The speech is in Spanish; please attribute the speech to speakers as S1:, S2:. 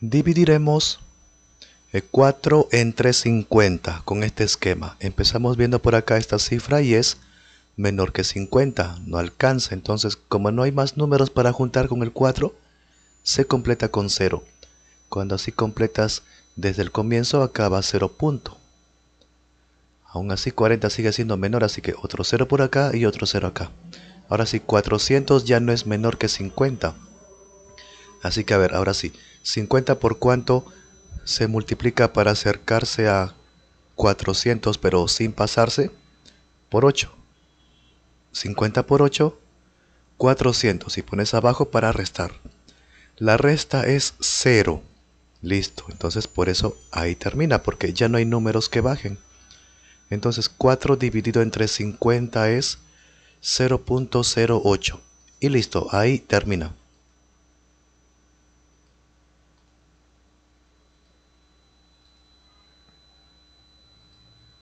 S1: Dividiremos 4 eh, entre 50 con este esquema. Empezamos viendo por acá esta cifra y es menor que 50, no alcanza. Entonces, como no hay más números para juntar con el 4, se completa con 0. Cuando así completas desde el comienzo, acaba 0 punto. Aún así 40 sigue siendo menor, así que otro 0 por acá y otro 0 acá. Ahora sí, 400 ya no es menor que 50. Así que a ver, ahora sí. 50 por cuánto se multiplica para acercarse a 400 pero sin pasarse por 8. 50 por 8, 400 y pones abajo para restar. La resta es 0. Listo, entonces por eso ahí termina, porque ya no hay números que bajen. Entonces 4 dividido entre 50 es 0.08. Y listo, ahí termina.